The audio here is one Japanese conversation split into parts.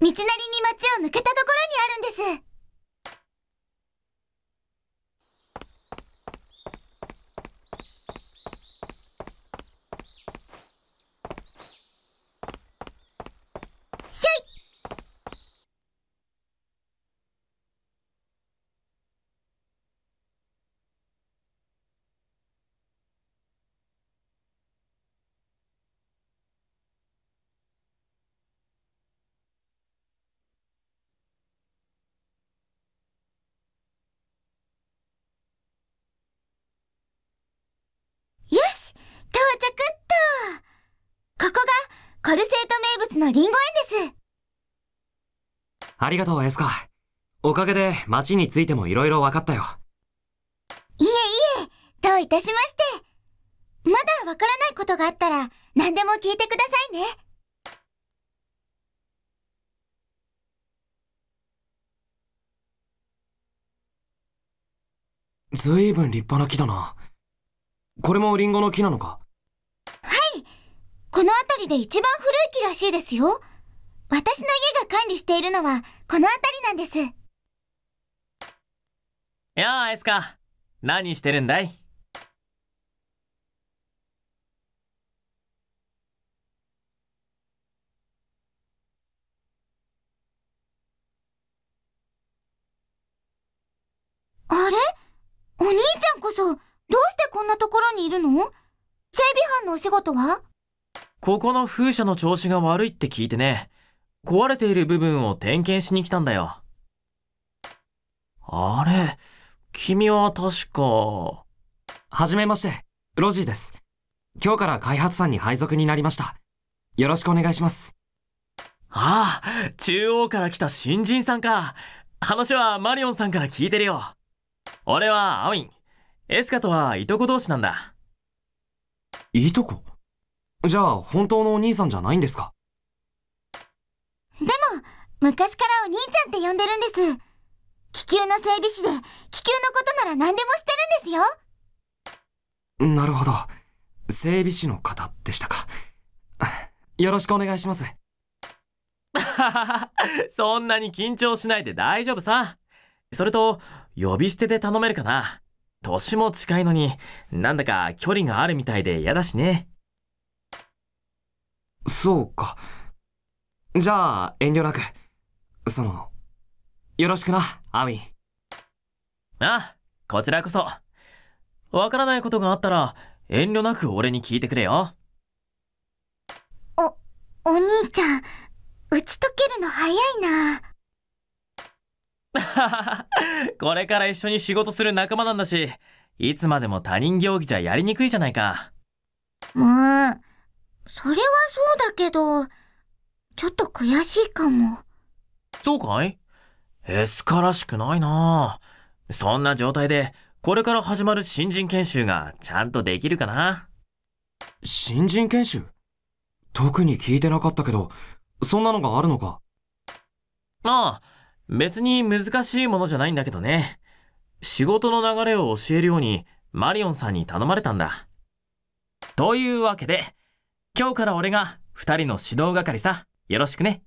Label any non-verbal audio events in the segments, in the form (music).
道なりに町を抜けたところにあるんです。パルセート名物のリンゴ園です。ありがとう、エスカ。おかげで街についても色々分かったよ。いえいえ、どういたしまして。まだ分からないことがあったら、何でも聞いてくださいね。随分立派な木だな。これもリンゴの木なのかこの辺りで一番古い木らしいですよ。私の家が管理しているのはこの辺りなんです。やあ、エスカ。何してるんだいあれお兄ちゃんこそ、どうしてこんなところにいるの整備班のお仕事はここの風車の調子が悪いって聞いてね、壊れている部分を点検しに来たんだよ。あれ、君は確か。はじめまして、ロジーです。今日から開発さんに配属になりました。よろしくお願いします。ああ、中央から来た新人さんか。話はマリオンさんから聞いてるよ。俺はアウィン。エスカとはいとこ同士なんだ。いとこじゃあ本当のお兄さんじゃないんですかでも、昔からお兄ちゃんって呼んでるんです。気球の整備士で、気球のことなら何でもしてるんですよ。なるほど。整備士の方でしたか。よろしくお願いします。(laughs) そんなに緊張しないで大丈夫さ。それと、呼び捨てで頼めるかな。年も近いのに、なんだか距離があるみたいで嫌だしね。そうか。じゃあ、遠慮なく。その、よろしくな、アミ。あ、こちらこそ。わからないことがあったら、遠慮なく俺に聞いてくれよ。お、お兄ちゃん、打ち解けるの早いな。(laughs) これから一緒に仕事する仲間なんだし、いつまでも他人行儀じゃやりにくいじゃないか。もう。それはそうだけど、ちょっと悔しいかも。そうかいエスカらしくないなそんな状態で、これから始まる新人研修がちゃんとできるかな新人研修特に聞いてなかったけど、そんなのがあるのかああ、別に難しいものじゃないんだけどね。仕事の流れを教えるようにマリオンさんに頼まれたんだ。というわけで、今日から俺が二人の指導係さよろしくね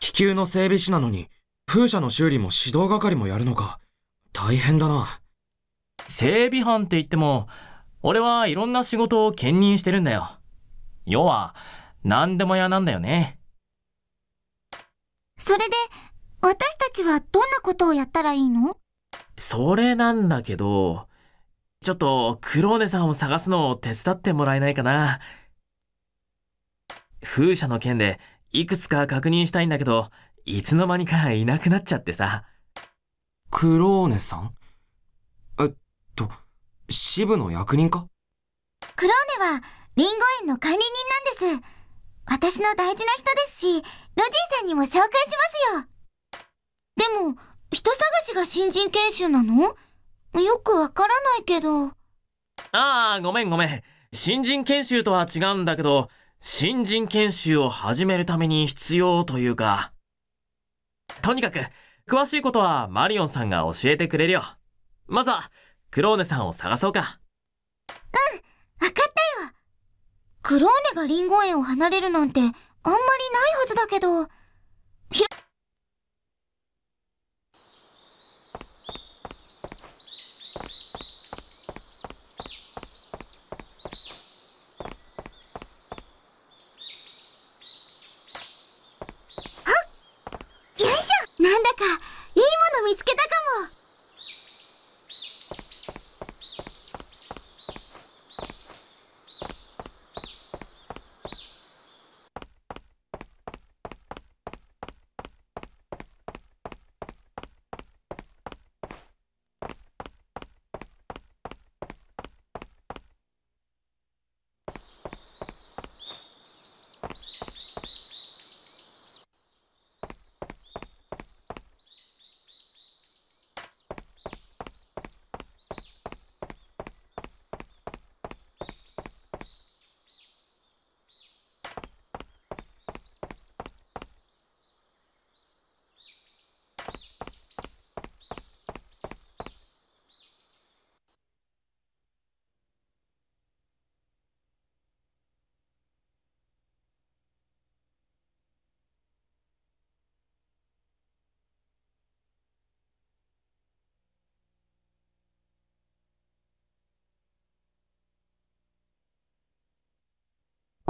気球の整備士なのに風車の修理も指導係もやるのか大変だな整備班って言っても俺はいろんな仕事を兼任してるんだよ要は何でも屋なんだよねそれで私たちはどんなことをやったらいいのそれなんだけどちょっとクローネさんを探すのを手伝ってもらえないかな風車の件でいくつか確認したいんだけど、いつの間にかいなくなっちゃってさ。クローネさんえっと、支部の役人かクローネは、リンゴ園の管理人なんです。私の大事な人ですし、ロジーさんにも紹介しますよ。でも、人探しが新人研修なのよくわからないけど。ああ、ごめんごめん。新人研修とは違うんだけど、新人研修を始めるために必要というか。とにかく、詳しいことはマリオンさんが教えてくれるよ。まずは、クローネさんを探そうか。うん、わかったよ。クローネがリンゴ園を離れるなんて、あんまりないはずだけど、ひら、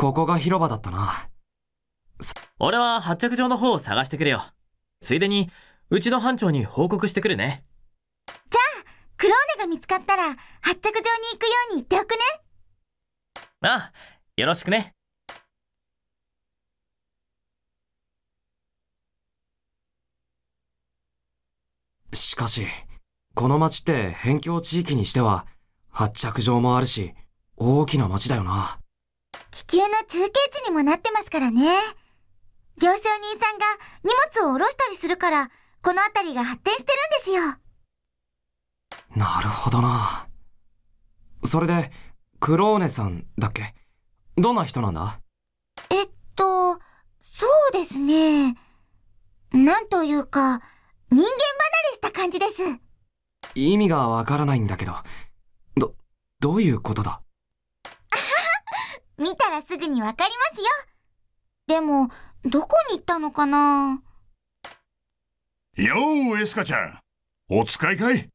ここが広場だったな。俺は発着場の方を探してくれよ。ついでに、うちの班長に報告してくるね。じゃあ、クローネが見つかったら、発着場に行くように言っておくね。ああ、よろしくね。しかし、この町って辺境地域にしては、発着場もあるし、大きな町だよな。気球の中継地にもなってますからね。行商人さんが荷物を下ろしたりするから、この辺りが発展してるんですよ。なるほどな。それで、クローネさんだっけどんな人なんだえっと、そうですね。なんというか、人間離れした感じです。意味がわからないんだけど、ど、どういうことだ見たらすぐにわかりますよ。でも、どこに行ったのかなよう、エスカちゃん。お使いかい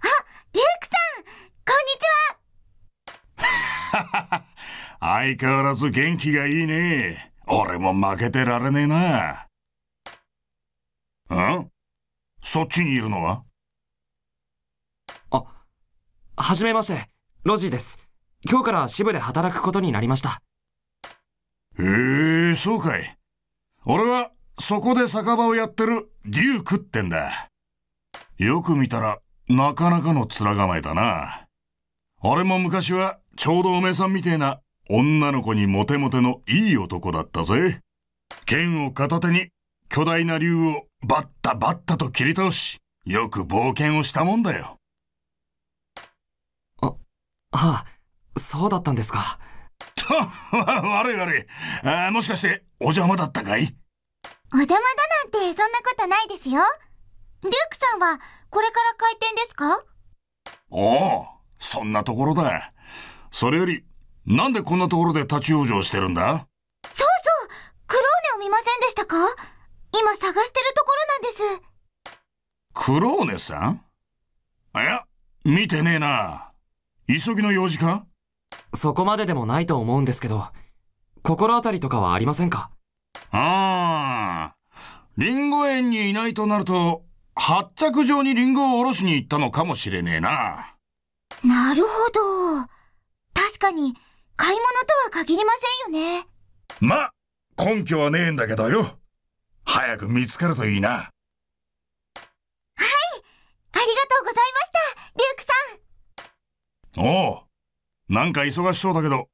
(laughs) 相変わらず元気がいいね。俺も負けてられねえな。んそっちにいるのはあ、はじめまして、ロジーです。今日から支部で働くことになりました。へえー、そうかい。俺はそこで酒場をやってるデュークってんだ。よく見たらなかなかの面構えだな。俺も昔はちょうどおめさんみてえな女の子にモテモテのいい男だったぜ。剣を片手に巨大な竜をバッタバッタと切り倒し、よく冒険をしたもんだよ。あ、はあ、そうだったんですか。と、悪い悪い。あもしかしてお邪魔だったかいお邪魔だなんてそんなことないですよ。リュークさんはこれから開店ですかおお、そんなところだ。それよりなんでこんなところで立ち往生してるんだそうそうクローネを見ませんでしたか今探してるところなんですクローネさんいや見てねえな急ぎの用事かそこまででもないと思うんですけど心当たりとかはありませんかああリンゴ園にいないとなると発着場にリンゴをおろしに行ったのかもしれねえななるほど確かに買い物とは限りませんよね。ま、根拠はねえんだけどよ。早く見つかるといいな。はいありがとうございました、デュークさんおうなんか忙しそうだけど、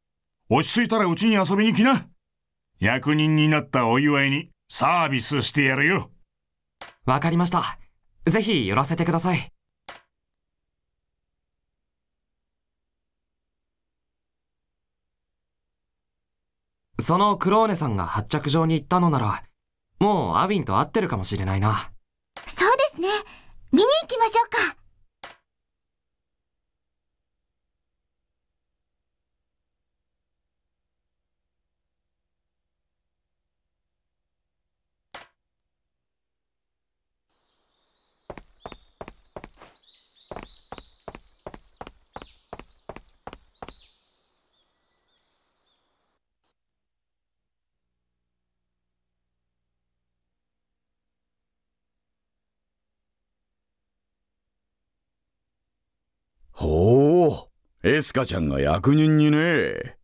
落ち着いたらうちに遊びに来な。役人になったお祝いにサービスしてやるよ。わかりました。ぜひ寄らせてください。そのクローネさんが発着場に行ったのなら、もうアウィンと会ってるかもしれないな。そうですね。見に行きましょうか。ほう、エスカちゃんが役人にね。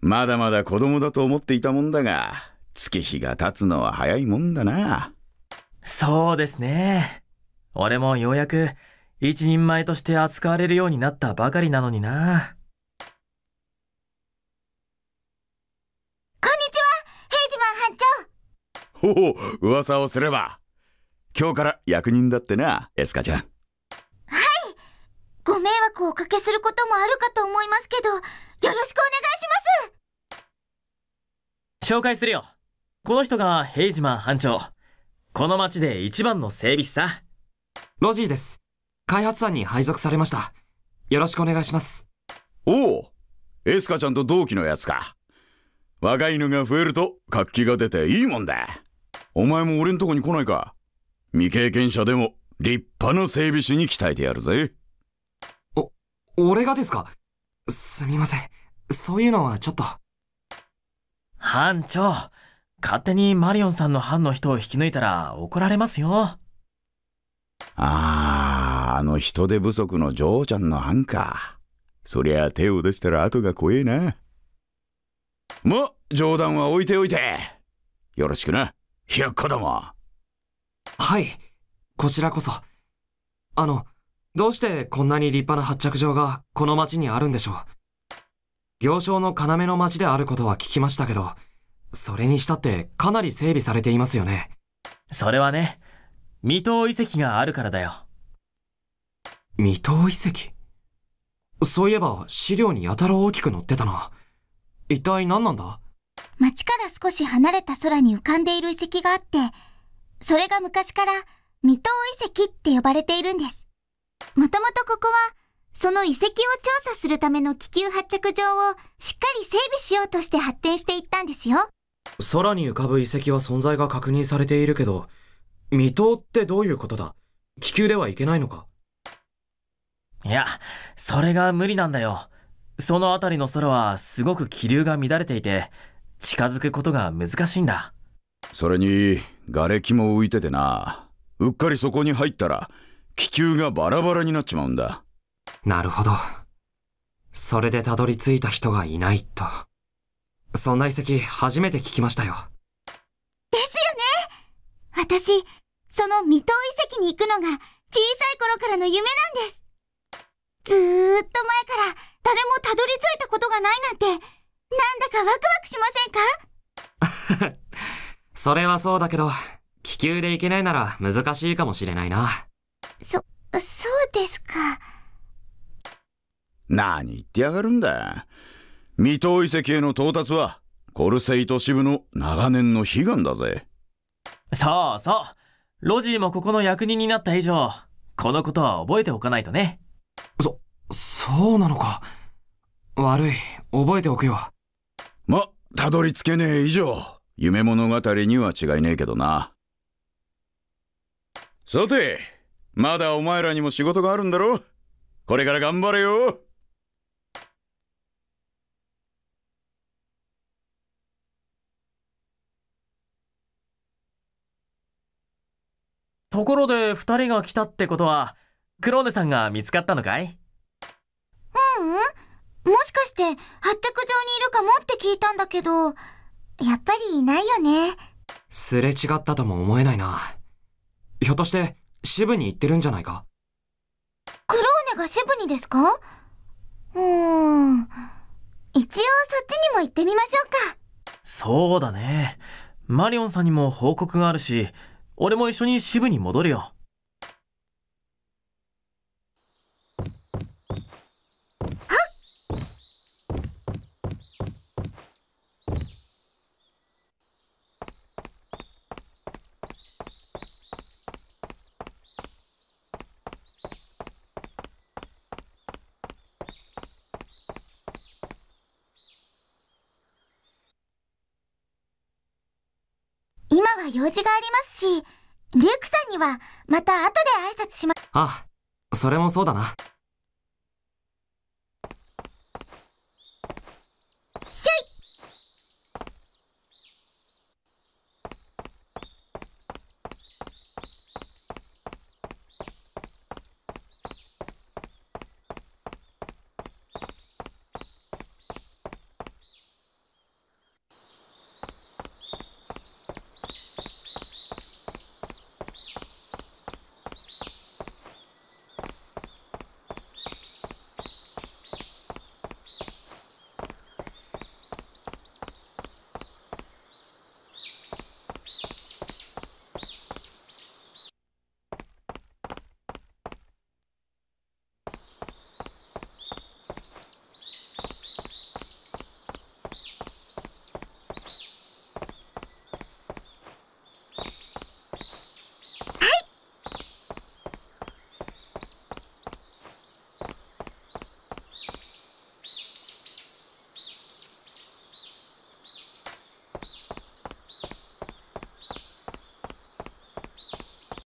まだまだ子供だと思っていたもんだが、月日が経つのは早いもんだな。そうですね。俺もようやく一人前として扱われるようになったばかりなのにな。こんにちは、ヘイジマン班長。ほう、噂をすれば。今日から役人だってな、エスカちゃん。迷惑をおかけすることもあるかと思いますけど、よろしくお願いします紹介するよ。この人が平島班長。この町で一番の整備士さ。ロジーです。開発班に配属されました。よろしくお願いします。おお、エスカちゃんと同期のやつか。若い犬が増えると活気が出ていいもんだ。お前も俺んとこに来ないか。未経験者でも立派な整備士に鍛えてやるぜ。俺がですかすみません。そういうのはちょっと。班長、勝手にマリオンさんの班の人を引き抜いたら怒られますよ。ああ、あの人手不足の嬢ちゃんの班か。そりゃ手を出したら後が怖えな。ま、冗談は置いておいて。よろしくな、百科ども。はい、こちらこそ。あの、どうしてこんなに立派な発着場がこの町にあるんでしょう行商の要の町であることは聞きましたけど、それにしたってかなり整備されていますよね。それはね、未踏遺跡があるからだよ。未踏遺跡そういえば資料にやたら大きく載ってたな。一体何なんだ町から少し離れた空に浮かんでいる遺跡があって、それが昔から未踏遺跡って呼ばれているんです。もともとここは、その遺跡を調査するための気球発着場をしっかり整備しようとして発展していったんですよ。空に浮かぶ遺跡は存在が確認されているけど、未踏ってどういうことだ気球ではいけないのかいや、それが無理なんだよ。その辺りの空はすごく気流が乱れていて、近づくことが難しいんだ。それに、瓦礫も浮いててな。うっかりそこに入ったら、気球がバラバラになっちまうんだなるほどそれでたどり着いた人がいないとそんな遺跡初めて聞きましたよですよね私その未踏遺跡に行くのが小さい頃からの夢なんですずーっと前から誰もたどり着いたことがないなんてなんだかワクワクしませんか (laughs) それはそうだけど気球で行けないなら難しいかもしれないなそ、そうですか。何言ってやがるんだ。未踏遺跡への到達は、コルセイ都市部の長年の悲願だぜ。そうそう。ロジーもここの役人になった以上、このことは覚えておかないとね。そ、そうなのか。悪い、覚えておくよ。ま、たどり着けねえ以上、夢物語には違いねえけどな。さて、まだお前らにも仕事があるんだろこれから頑張れよところで2人が来たってことはクローネさんが見つかったのかいううんもしかして発着場にいるかもって聞いたんだけどやっぱりいないよねすれ違ったとも思えないなひょっとして支部に行ってるんじゃないかクローネが支部にですかうーん。一応そっちにも行ってみましょうか。そうだね。マリオンさんにも報告があるし、俺も一緒に支部に戻るよ。あ用事がありますし、リュックさんにはまた後で挨拶しま、す。あ、それもそうだな。